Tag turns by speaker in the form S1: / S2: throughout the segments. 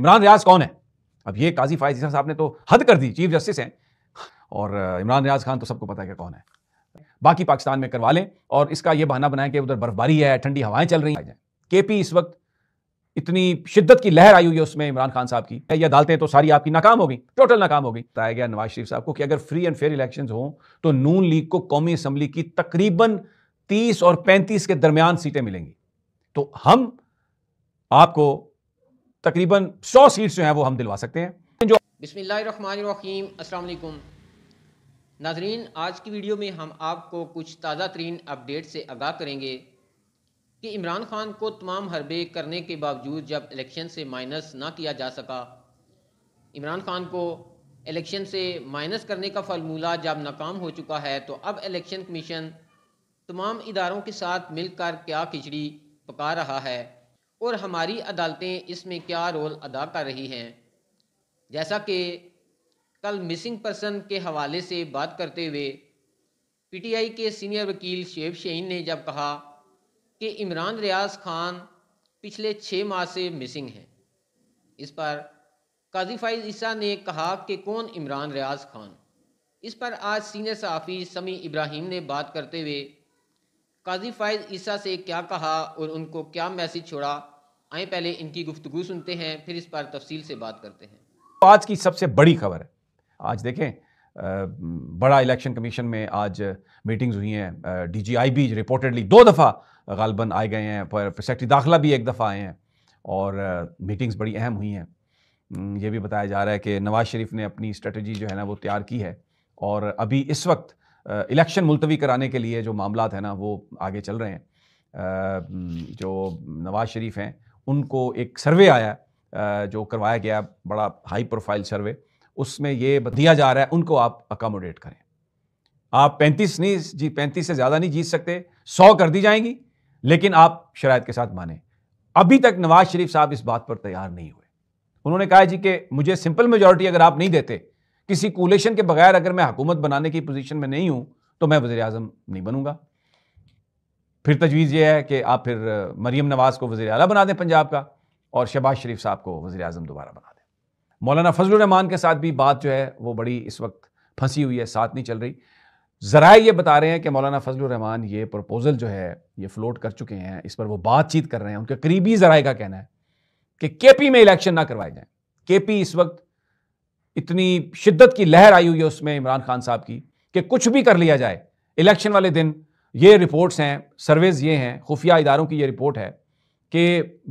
S1: इमरान रियाज कौन है अब ये काजी फायज साहब ने तो हद कर दी चीफ जस्टिस हैं और इमरान रियाज खान तो सबको पता है कि कौन है बाकी पाकिस्तान में करवा लें और इसका यह बहाना बनाएं कि उधर बर्फबारी है ठंडी हवाएं चल रही हैं के पी इस वक्त इतनी शिद्दत की लहर आई हुई है उसमें इमरान खान साहब की ये अदालतें तो सारी आपकी नाकाम हो गई टोटल नाकाम हो गई बताया गया नवाज शरीफ साहब को कि अगर फ्री एंड फेयर इलेक्शन हों तो नून लीग को कौमी असम्बली की तकरीबन तीस और पैंतीस के दरमियान सीटें मिलेंगी तो हम आपको तकरीबन सौ सीट्स जो हैं वो हम दिलवा सकते हैं
S2: जो बसमीम असल नाजरीन आज की वीडियो में हम आपको कुछ ताज़ा तरीन अपडेट से आगाह करेंगे कि इमरान खान को तमाम हरबे करने के बावजूद जब इलेक्शन से माइनस ना किया जा सका इमरान खान को इलेक्शन से माइनस करने का फार्मूला जब नाकाम हो चुका है तो अब इलेक्शन कमीशन तमाम इदारों के साथ मिलकर क्या खिचड़ी पका रहा है और हमारी अदालतें इसमें क्या रोल अदा कर रही हैं जैसा कि कल मिसिंग पर्सन के हवाले से बात करते हुए पीटीआई के सीनियर वकील शेब शहीन ने जब कहा कि इमरान रियाज खान पिछले छः माह से मिसिंग हैं इस पर काजी फाइज ईसा ने कहा कि कौन इमरान रियाज खान इस पर आज सीनियर सहाफ़ी समी इब्राहिम ने बात करते हुए काजी फ़ायज़ ईसा से क्या कहा और उनको क्या मैसेज छोड़ा आए पहले इनकी गुफ्तगु सुनते हैं फिर इस पर तफसील से बात करते हैं
S1: तो आज की सबसे बड़ी खबर है आज देखें बड़ा इलेक्शन कमीशन में आज मीटिंग्स हुई हैं D G I B reportedly दो दफ़ा गालबन आए गए हैं पर सेक्रेटरी दाखिला भी एक दफ़ा आए हैं और मीटिंग्स बड़ी अहम हुई हैं ये भी बताया जा रहा है कि नवाज़ शरीफ ने अपनी स्ट्रेटजी जो है ना वो तैयार की है और अभी इस वक्त इलेक्शन मुलतवी कराने के लिए जो मामला है ना वो आगे चल रहे हैं जो नवाज शरीफ हैं उनको एक सर्वे आया जो करवाया गया बड़ा हाई प्रोफाइल सर्वे उसमें ये दिया जा रहा है उनको आप अकोमोडेट करें आप 35 नहीं जी पैंतीस से ज़्यादा नहीं जीत सकते 100 कर दी जाएंगी लेकिन आप शरात के साथ माने अभी तक नवाज शरीफ साहब इस बात पर तैयार नहीं हुए उन्होंने कहा जी कि मुझे सिंपल मेजोरिटी अगर आप नहीं देते किसी कोलेशन के बगैर अगर मैं हुकूमत बनाने की पोजीशन में नहीं हूँ तो मैं वज़ी अजम नहीं बनूंगा फिर तजवीज़ यह है कि आप फिर मरीम नवाज़ को वज़ी अला बना दें पंजाब का और शहबाज शरीफ साहब को वज़ी अजम दोबारा बना दें मौलाना फजलरहमान के साथ भी बात जो है वो बड़ी इस वक्त फंसी हुई है साथ नहीं चल रही ज़रा ये बता रहे हैं कि मौलाना फजलरहमान ये प्रपोज़ल जो है ये फ्लोट कर चुके हैं इस पर वो बातचीत कर रहे हैं उनके करीबी ज़राए का कहना है कि के पी में इलेक्शन ना करवाए जाएँ के पी इस वक्त इतनी शिद्दत की लहर आई हुई है उसमें इमरान खान साहब की कि कुछ भी कर लिया जाए इलेक्शन वाले दिन ये रिपोर्ट्स हैं सर्वेज ये हैं खुफिया इदारों की ये रिपोर्ट है कि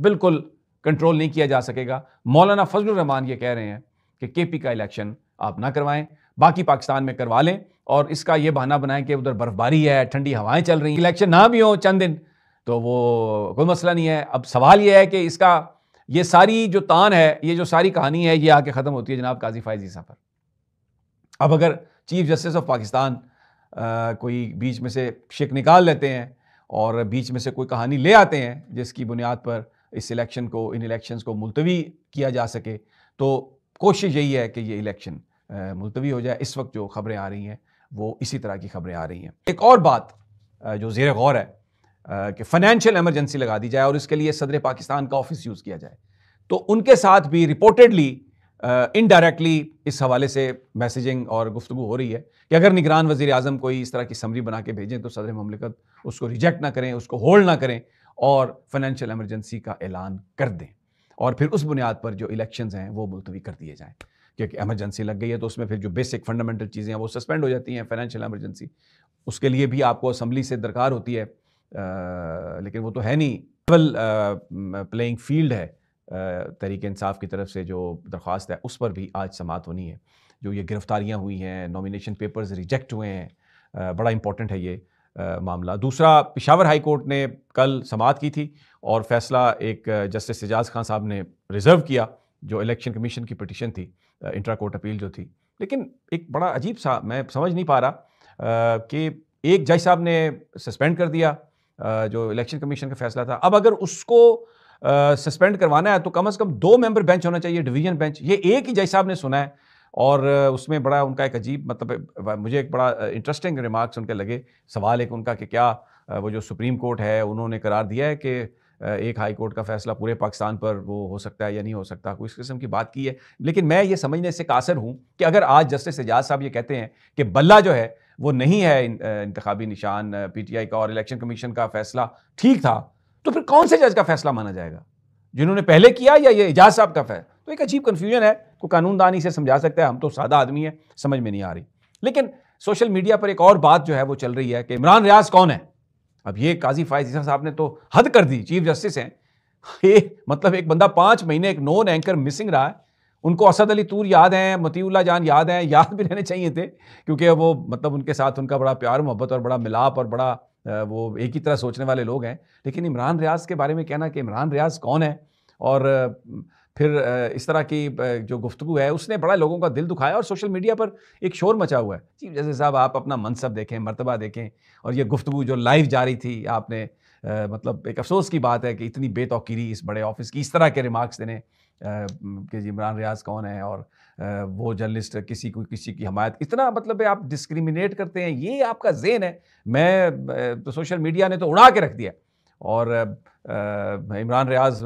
S1: बिल्कुल कंट्रोल नहीं किया जा सकेगा मौलाना फजल रहमान ये कह रहे हैं कि के पी का इलेक्शन आप ना करवाएं बाकी पाकिस्तान में करवा लें और इसका ये बहाना बनाएं कि उधर बर्फबारी है ठंडी हवाएं चल रही हैं इलेक्शन ना भी हो चंद दिन तो वो कोई मसला नहीं है अब सवाल ये है कि इसका ये सारी जो तान है ये जो सारी कहानी है ये आके ख़त्म होती है जनाब काजी फायजी साहब पर अब अगर चीफ जस्टिस ऑफ पाकिस्तान आ, कोई बीच में से शिक निकाल लेते हैं और बीच में से कोई कहानी ले आते हैं जिसकी बुनियाद पर इस इलेक्शन को इन इलेक्शंस को मुलतवी किया जा सके तो कोशिश यही है कि ये इलेक्शन मुलतवी हो जाए इस वक्त जो खबरें आ रही हैं वो इसी तरह की खबरें आ रही हैं एक और बात जो जेर गौर है कि फाइनेंशियल एमरजेंसी लगा दी जाए और इसके लिए सदर पाकिस्तान का ऑफिस यूज़ किया जाए तो उनके साथ भी रिपोर्टेडली इनडायरेक्टली इस हवाले से मैसेजिंग और गुफ्तु हो रही है कि अगर निगरान वजी अजम कोई इस तरह की समरी बना के भेजें तो सदर ममलिकत उसको रिजेक्ट ना करें उसको होल्ड ना करें और फाइनेंशियल एमरजेंसी का ऐलान कर दें और फिर उस बुनियाद पर जो इलेक्शन हैं वो मुलतवी कर दिए जाएँ क्योंकि एमरजेंसी लग गई है तो उसमें फिर जो बेसिक फंडामेंटल चीज़ें हैं वो सस्पेंड हो जाती हैं फाइनेंशियल एमरजेंसी उसके लिए भी आपको असम्बली से दरकार होती है लेकिन वो तो है नहीं लेवल प्लेइंग फील्ड है तहरीक इंसाफ की तरफ से जो दरख्वास्त है उस पर भी आज समात होनी है जो ये गिरफ्तारियाँ हुई हैं नॉमिनेशन पेपर्स रिजेक्ट हुए हैं बड़ा इंपॉर्टेंट है ये मामला दूसरा पिशावर हाई कोर्ट ने कल समात की थी और फैसला एक जस्टिस एजाज खान साहब ने रिज़र्व किया जो इलेक्शन कमीशन की पटिशन थी इंट्रा कोर्ट अपील जो थी लेकिन एक बड़ा अजीब सा मैं समझ नहीं पा रहा कि एक जज साहब ने सस्पेंड कर दिया जो इलेक्शन कमीशन का फैसला था अब अगर उसको सस्पेंड करवाना है तो कम अज़ कम दो मेंबर बेंच होना चाहिए डिवीजन बेंच ये एक ही जज साहब ने सुना है और उसमें बड़ा उनका एक अजीब मतलब मुझे एक बड़ा इंटरेस्टिंग रिमार्क्स उनके लगे सवाल एक उनका कि क्या वो जो सुप्रीम कोर्ट है उन्होंने करार दिया है कि एक हाई कोर्ट का फैसला पूरे पाकिस्तान पर वो हो सकता है या नहीं हो सकता कोई इस किस्म की बात की है लेकिन मैं ये समझने से कासर हूँ कि अगर आज जस्टिस एजाज साहब ये कहते हैं कि बल्ला जो है वो नहीं है इंतबी निशान पीटीआई का और इलेक्शन कमीशन का फैसला ठीक था तो फिर कौन से जज का फैसला माना जाएगा जिन्होंने पहले किया या ये एजाज साहब का फैसला तो एक अजीब कन्फ्यूजन है को कानूनदानी से समझा सकता है हम तो सादा आदमी है समझ में नहीं आ रही लेकिन सोशल मीडिया पर एक और बात जो है वो चल रही है कि इमरान रियाज कौन है अब ये काजी फायज साहब ने तो हद कर दी चीफ जस्टिस हैं ये मतलब एक बंदा पांच महीने एक नॉन एंकर मिसिंग रहा है उनको असद अली तूर याद हैं मतीउल्ला जान याद हैं याद भी रहने चाहिए थे क्योंकि वो मतलब उनके साथ उनका बड़ा प्यार मोहब्बत और बड़ा मिलाप और बड़ा वो एक ही तरह सोचने वाले लोग हैं लेकिन इमरान रियाज के बारे में कहना कि इमरान रियाज कौन है और फिर इस तरह की जो गुफ्तु है उसने बड़ा लोगों का दिल दुखाया और सोशल मीडिया पर एक शोर मचा हुआ है चीफ जस्टिस साहब आप अपना मनसब देखें मरतबा देखें और ये गुफ्तु जो लाइव जारी थी आपने आ, मतलब एक अफसोस की बात है कि इतनी बेतौकीरी इस बड़े ऑफिस की इस तरह के रिमार्क्स देने कि इमरान रियाज कौन है और वो जर्नलिस्ट किसी को किसी की हमायत इतना मतलब आप डिस्क्रिमिनेट करते हैं ये आपका जेन है मैं तो सोशल मीडिया ने तो उड़ा के रख दिया और इमरान रियाज़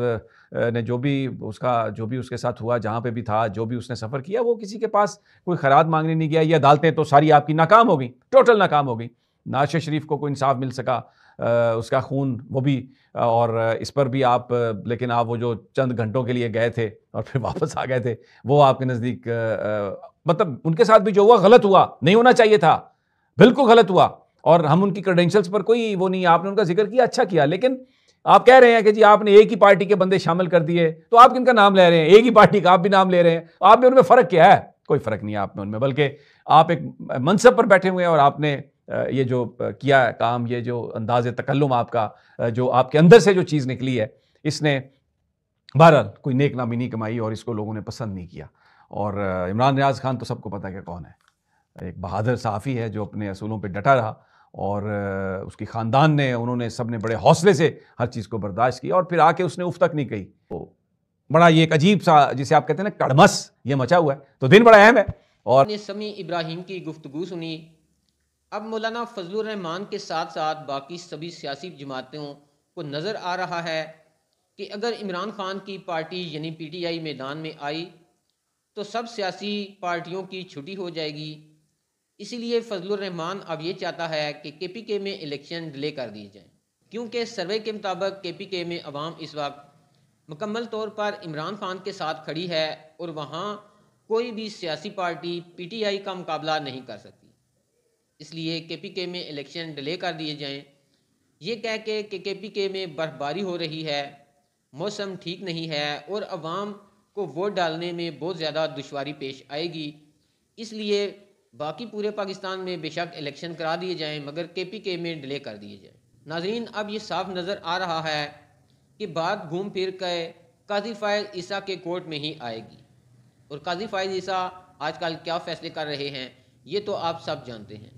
S1: ने जो भी उसका जो भी उसके साथ हुआ जहाँ पे भी था जो भी उसने सफ़र किया वो किसी के पास कोई खराद मांगने नहीं गया ये अदालतें तो सारी आपकी नाकाम हो गई टोटल नाकाम हो गई नाशे शरीफ को कोई इंसाफ मिल सका आ, उसका खून वो भी और इस पर भी आप लेकिन आप वो जो चंद घंटों के लिए गए थे और फिर वापस आ गए थे वो आपके नज़दीक मतलब उनके साथ भी जो हुआ गलत हुआ नहीं होना चाहिए था बिल्कुल गलत हुआ और हम उनकी क्रेडेंशियल्स पर कोई वो नहीं आपने उनका जिक्र किया अच्छा किया लेकिन आप कह रहे हैं कि जी आपने एक ही पार्टी के बंदे शामिल कर दिए तो आप किनका नाम ले रहे हैं एक ही पार्टी का आप भी नाम ले रहे हैं तो आप में उनमें फ़र्क क्या है कोई फ़र्क नहीं है आप में उनमें बल्कि आप एक मनसब पर बैठे हुए हैं और आपने ये जो किया काम ये जो अंदाज तकल्लुम आपका जो आपके अंदर से जो चीज़ निकली है इसने बहरहाल कोई नेक नामी नहीं कमाई और इसको लोगों ने पसंद नहीं किया और इमरान रियाज खान तो सबको पता है कि कौन है एक बहादुर साफ़ी है जो अपने असूलों पर डटा रहा और उसके ख़ानदान ने उन्होंने सब ने बड़े हौसले से हर चीज़ को बर्दाश्त किया और फिर आके उसने उफ तक नहीं कही तो बड़ा ये एक अजीब सा जिसे आप कहते हैं ना कड़मस ये मचा हुआ है तो दिन बड़ा अहम है और ने
S2: समी इब्राहिम की गुफ्तु सुनी अब मौलाना फजलरहमान के साथ साथ बाकी सभी सियासी जमातों को नज़र आ रहा है कि अगर इमरान खान की पार्टी यानी आई मैदान में आई तो सब सियासी पार्टियों की छुट्टी हो जाएगी इसीलिए फजलरहमान अब ये चाहता है कि के पी के में इलेक्शन डिले कर दिए जाएँ क्योंकि सर्वे के मुताबिक के पी के में आवाम इस वक्त मुकम्मल तौर पर इमरान खान के साथ खड़ी है और वहाँ कोई भी सियासी पार्टी पी टी आई का मुकाबला नहीं कर सकती इसलिए के पी के में इलेक्शन डिले कर दिए जाएँ ये कह के कि के पी के में बर्फबारी हो रही है मौसम ठीक नहीं है और आवाम को वोट डालने में बहुत ज़्यादा दुशारी पेश आएगी इसलिए बाकी पूरे पाकिस्तान में बेशक इलेक्शन करा दिए जाएँ मगर के पी के में डिले कर दिए जाएँ नाजरीन अब ये साफ नज़र आ रहा है कि बात घूम फिर कर काजी फ़ायज़ ईसा के कोर्ट में ही आएगी और काजी फ़ायज़ ईसा आजकल क्या फ़ैसले कर रहे हैं ये तो आप सब जानते हैं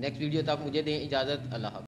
S2: नेक्स्ट वीडियो तक मुझे दें इजाज़त अल्लाह